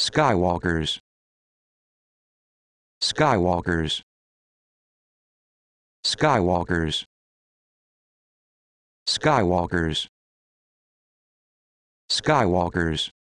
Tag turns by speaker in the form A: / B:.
A: Skywalkers Skywalkers Skywalkers Skywalkers Skywalkers